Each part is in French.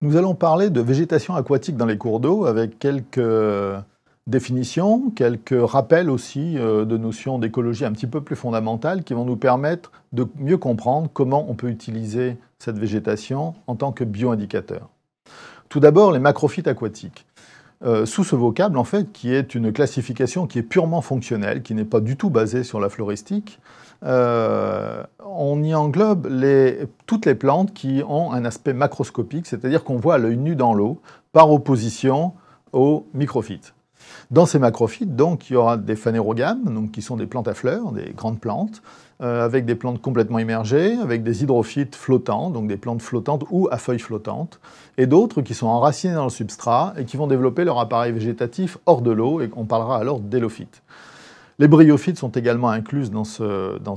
Nous allons parler de végétation aquatique dans les cours d'eau avec quelques définitions, quelques rappels aussi euh, de notions d'écologie un petit peu plus fondamentales qui vont nous permettre de mieux comprendre comment on peut utiliser cette végétation en tant que bioindicateur. Tout d'abord, les macrophytes aquatiques. Euh, sous ce vocable, en fait, qui est une classification qui est purement fonctionnelle, qui n'est pas du tout basée sur la floristique, euh, on y englobe toutes les plantes qui ont un aspect macroscopique, c'est-à-dire qu'on voit à l'œil nu dans l'eau, par opposition aux microphytes. Dans ces macrophytes, donc, il y aura des phanérogames, donc, qui sont des plantes à fleurs, des grandes plantes, euh, avec des plantes complètement immergées, avec des hydrophytes flottants, donc des plantes flottantes ou à feuilles flottantes, et d'autres qui sont enracinées dans le substrat et qui vont développer leur appareil végétatif hors de l'eau, et on parlera alors d'élophytes. Les bryophytes sont également incluses dans ce, dans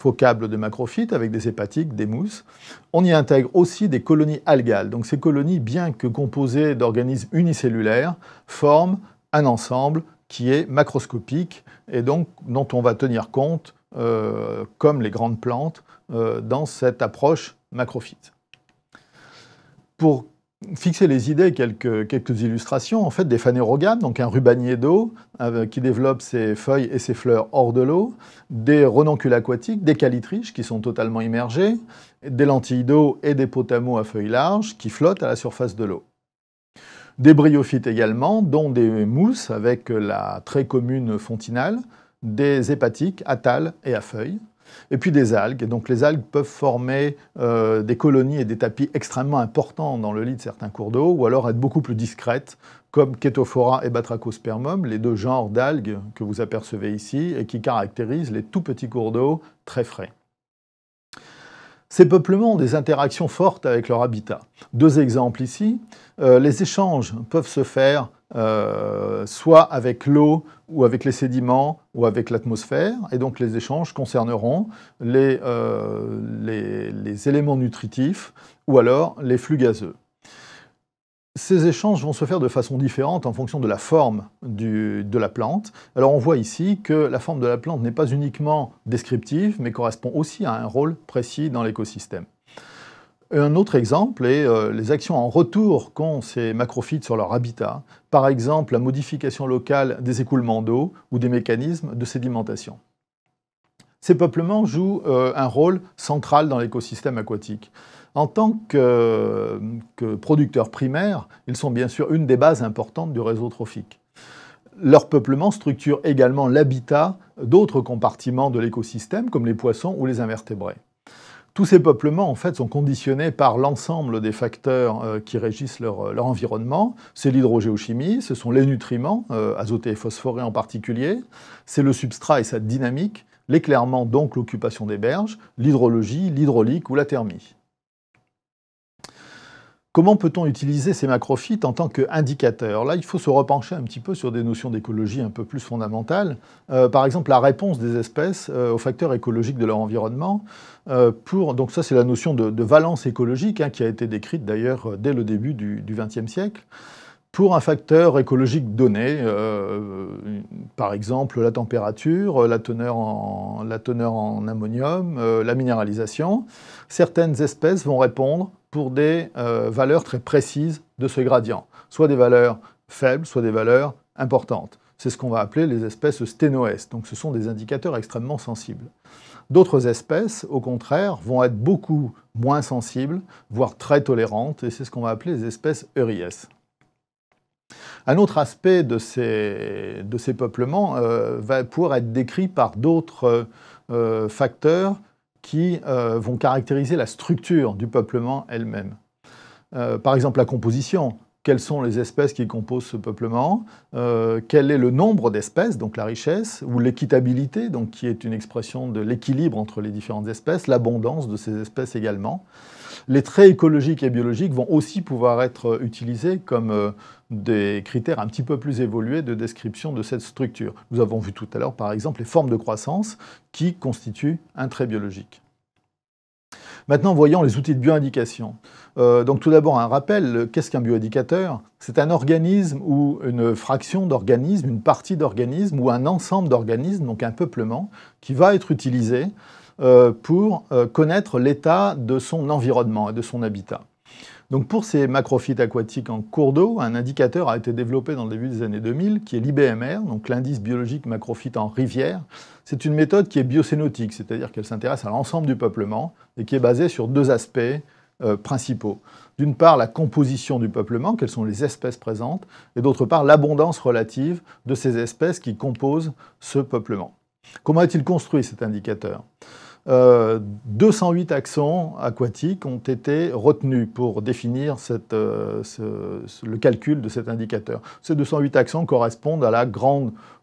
vocable de macrophytes avec des hépatiques, des mousses. On y intègre aussi des colonies algales. Donc ces colonies, bien que composées d'organismes unicellulaires, forment un ensemble qui est macroscopique et donc dont on va tenir compte, euh, comme les grandes plantes, euh, dans cette approche macrophyte. Pour fixer les idées, quelques, quelques illustrations, en fait, des phanérogames, donc un rubanier d'eau euh, qui développe ses feuilles et ses fleurs hors de l'eau, des renoncules aquatiques, des calitriches qui sont totalement immergées, des lentilles d'eau et des potamos à feuilles larges qui flottent à la surface de l'eau. Des bryophytes également, dont des mousses avec la très commune fontinale, des hépatiques, à atales et à feuilles, et puis des algues. donc les algues peuvent former euh, des colonies et des tapis extrêmement importants dans le lit de certains cours d'eau, ou alors être beaucoup plus discrètes, comme Ketophora et Batrachospermum, les deux genres d'algues que vous apercevez ici et qui caractérisent les tout petits cours d'eau très frais. Ces peuplements ont des interactions fortes avec leur habitat. Deux exemples ici. Euh, les échanges peuvent se faire euh, soit avec l'eau ou avec les sédiments ou avec l'atmosphère. Et donc les échanges concerneront euh, les, éléments nutritifs ou alors les flux gazeux. Ces échanges vont se faire de façon différente en fonction de la forme de la plante. Alors on voit ici que la forme de la plante n'est pas uniquement descriptive, mais correspond aussi à un rôle précis dans l'écosystème. Un autre exemple est euh, les actions en retour qu'ont ces macrophytes sur leur habitat, par exemple la modification locale des écoulements d'eau ou des mécanismes de sédimentation. Ces peuplements jouent euh, un rôle central dans l'écosystème aquatique. En tant que, que producteurs primaires, ils sont bien sûr une des bases importantes du réseau trophique. Leur peuplement structure également l'habitat d'autres compartiments de l'écosystème, comme les poissons ou les invertébrés. Tous ces peuplements, en fait, sont conditionnés par l'ensemble des facteurs euh, qui régissent euh, leur, environnement. C'est l'hydrogéochimie, ce sont les nutriments, euh, azotés et phosphorés en particulier, c'est le substrat et sa dynamique, l'éclairement, donc l'occupation des berges, l'hydrologie, l'hydraulique ou la thermie. Comment peut-on utiliser ces macrophytes en tant qu'indicateurs Là, il faut se repencher un petit peu sur des notions d'écologie un peu plus fondamentales. Euh, par exemple, la réponse des espèces euh, aux facteurs écologiques de leur environnement. Euh, pour, donc ça, c'est la notion de, valence écologique hein, qui a été décrite d'ailleurs dès le début du XXe siècle pour un facteur écologique donné, par exemple la température, la teneur en, ammonium, la minéralisation, certaines espèces vont répondre pour des euh, valeurs très précises de ce gradient, soit des valeurs faibles, soit des valeurs importantes. C'est ce qu'on va appeler les espèces sténoès, donc ce sont des indicateurs extrêmement sensibles. D'autres espèces, au contraire, vont être beaucoup moins sensibles, voire très tolérantes, et c'est ce qu'on va appeler les espèces Euries. Un autre aspect de ces, peuplements euh, va pouvoir être décrit par d'autres euh, facteurs qui euh, vont caractériser la structure du peuplement elle-même. Euh, par exemple, la composition quelles sont les espèces qui composent ce peuplement, euh, quel est le nombre d'espèces, donc la richesse, ou l'équitabilité, donc qui est une expression de l'équilibre entre les différentes espèces, l'abondance de ces espèces également. Les traits écologiques et biologiques vont aussi pouvoir être utilisés comme euh, des critères un petit peu plus évolués de description de cette structure. Nous avons vu tout à l'heure, par exemple, les formes de croissance qui constituent un trait biologique. Maintenant, voyons les outils de bioindication. Euh, donc tout d'abord, un rappel, qu'est-ce qu'un bioindicateur C'est un organisme ou une fraction d'organisme, une partie d'organisme ou un ensemble d'organismes, donc un peuplement, qui va être utilisé euh, pour euh, connaître l'état de son environnement et de son habitat. Donc pour ces macrophytes aquatiques en cours d'eau, un indicateur a été développé dans le début des années 2000 qui est l'IBMR, donc l'indice biologique macrophyte en rivière. C'est une méthode qui est biocénotique, c'est-à-dire qu'elle s'intéresse à l'ensemble du peuplement et qui est basée sur deux aspects euh, principaux. D'une part, la composition du peuplement, quelles sont les espèces présentes, et d'autre part, l'abondance relative de ces espèces qui composent ce peuplement. Comment est-il construit cet indicateur 208 euh, accents aquatiques ont été retenus pour définir euh, le calcul de cet indicateur. Ces 208 accents correspondent à la,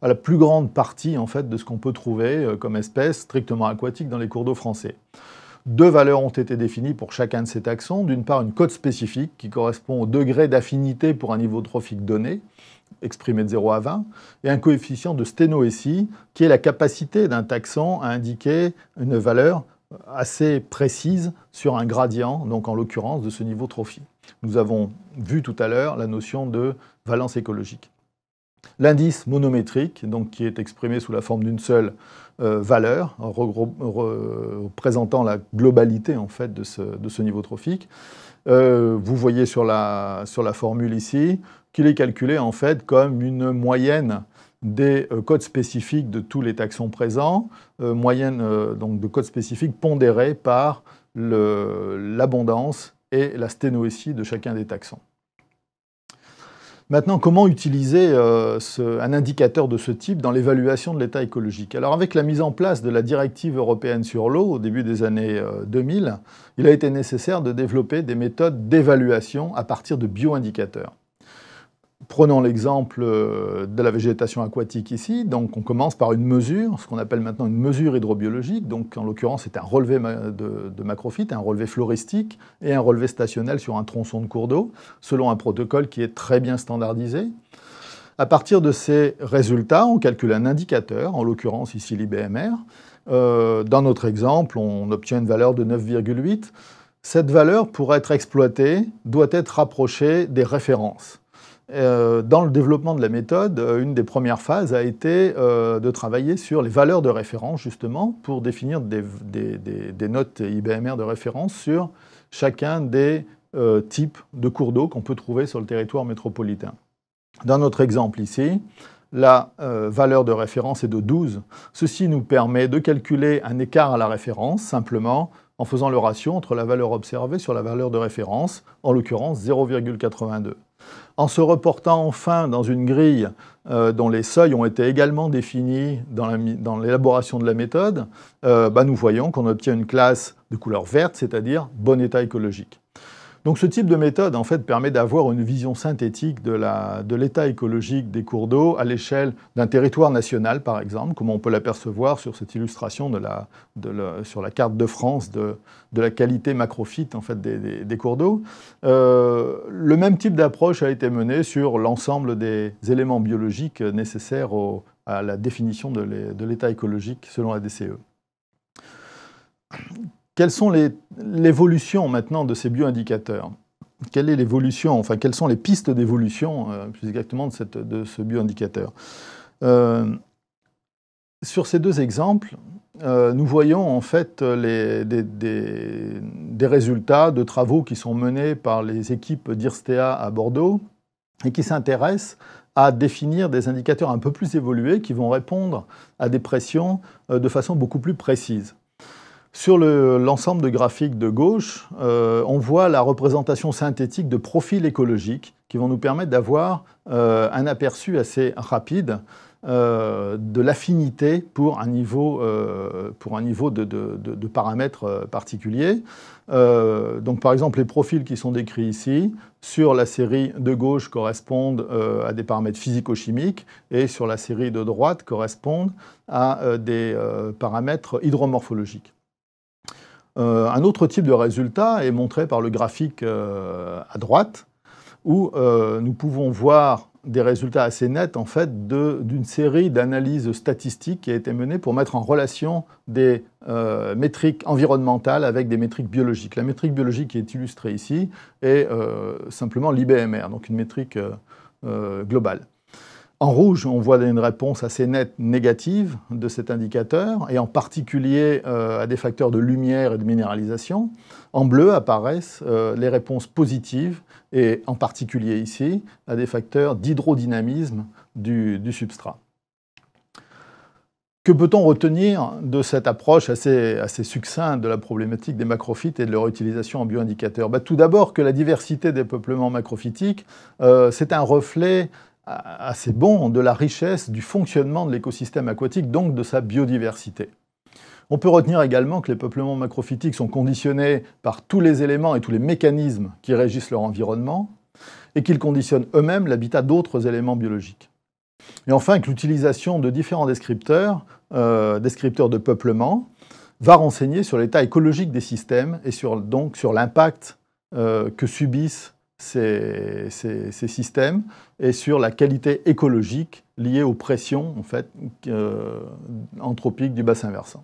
à la plus grande partie en fait, de ce qu'on peut trouver euh, comme espèce strictement aquatique dans les cours d'eau français. Deux valeurs ont été définies pour chacun de ces accents D'une part, une cote spécifique qui correspond au degré d'affinité pour un niveau trophique donné, exprimé de 0 à 20, et un coefficient de sténoétie, qui est la capacité d'un taxon à indiquer une valeur assez précise sur un gradient, donc en l'occurrence de ce niveau trophique. Nous avons vu tout à l'heure la notion de valence écologique. L'indice monométrique, donc, qui est exprimé sous la forme d'une seule euh, valeur, représentant la globalité en fait, de, ce, niveau trophique. Euh, vous voyez sur la, formule ici qu'il est calculé en fait comme une moyenne des euh, codes spécifiques de tous les taxons présents, moyenne donc de codes spécifiques pondérés par l'abondance et la sténoétie de chacun des taxons. Maintenant, comment utiliser euh, un indicateur de ce type dans l'évaluation de l'état écologique Alors avec la mise en place de la directive européenne sur l'eau au début des années 2000, euh, il a été nécessaire de développer des méthodes d'évaluation à partir de bioindicateurs. Prenons l'exemple euh, de la végétation aquatique ici. Donc, on commence par une mesure, ce qu'on appelle maintenant une mesure hydrobiologique. Donc, en l'occurrence, c'est un relevé de, macrophytes, un relevé floristique et un relevé stationnel sur un tronçon de cours d'eau, selon un protocole qui est très bien standardisé. À partir de ces résultats, on calcule un indicateur, en l'occurrence ici l'IBMR. Euh, dans notre exemple, on obtient une valeur de 9,8. Cette valeur, pour être exploitée, doit être rapprochée des références. Euh, dans le développement de la méthode, euh, une des premières phases a été euh, de travailler sur les valeurs de référence, justement, pour définir des, notes IBMR de référence sur chacun des types de cours d'eau qu'on peut trouver sur le territoire métropolitain. Dans notre exemple ici, la valeur de référence est de 12. Ceci nous permet de calculer un écart à la référence, simplement en faisant le ratio entre la valeur observée sur la valeur de référence, en l'occurrence 0,82 en se reportant enfin dans une grille euh, dont les seuils ont été également définis dans l'élaboration de la méthode, euh, bah, nous voyons qu'on obtient une classe de couleur verte, c'est-à-dire bon état écologique. Donc ce type de méthode en fait permet d'avoir une vision synthétique de l'état écologique des cours d'eau à l'échelle d'un territoire national par exemple, comme on peut l'apercevoir sur cette illustration sur la carte de France de, la qualité macrophyte en fait des, cours d'eau. Euh, le même type d'approche a été mené sur l'ensemble des éléments biologiques nécessaires à la définition de l'état écologique selon la DCE. Quelles sont l'évolution maintenant de ces bioindicateurs Quelle est l'évolution, enfin, quelles sont les pistes d'évolution, euh, plus exactement, de, ce bioindicateur euh, Sur ces deux exemples, euh, nous voyons en fait des, résultats de travaux qui sont menés par les équipes d'IRSTEA à Bordeaux et qui s'intéressent à définir des indicateurs un peu plus évolués qui vont répondre à des pressions de façon beaucoup plus précise. Sur l'ensemble de graphiques de gauche, euh, on voit la représentation synthétique de profils écologiques qui vont nous permettre d'avoir euh, un aperçu assez rapide euh, de l'affinité pour un niveau, pour un niveau de, de paramètres particuliers. donc par exemple, les profils qui sont décrits ici sur la série de gauche correspondent à des paramètres physico-chimiques et sur la série de droite correspondent à des paramètres hydromorphologiques. Euh, un autre type de résultat est montré par le graphique euh, à droite, où euh, nous pouvons voir des résultats assez nets d'une série d'analyses statistiques qui a été menée pour mettre en relation des métriques environnementales avec des métriques biologiques. La métrique biologique qui est illustrée ici est simplement l'IBMR, donc une métrique globale. En rouge, on voit une réponse assez nette négative de cet indicateur, et en particulier euh, à des facteurs de lumière et de minéralisation. En bleu apparaissent euh, les réponses positives, et en particulier ici, à des facteurs d'hydrodynamisme du, substrat. Que peut-on retenir de cette approche assez, succincte de la problématique des macrophytes et de leur utilisation en bioindicateur bah, Tout d'abord que la diversité des peuplements macrophytiques, euh, c'est un reflet assez bon de la richesse du fonctionnement de l'écosystème aquatique, donc de sa biodiversité. On peut retenir également que les peuplements macrophytiques sont conditionnés par tous les éléments et tous les mécanismes qui régissent leur environnement et qu'ils conditionnent eux-mêmes l'habitat d'autres éléments biologiques. Et enfin, que l'utilisation de différents descripteurs, euh, descripteurs de peuplement, va renseigner sur l'état écologique des systèmes et sur, donc sur l'impact euh, que subissent ces, systèmes et sur la qualité écologique liée aux pressions en fait, euh, anthropiques du bassin versant.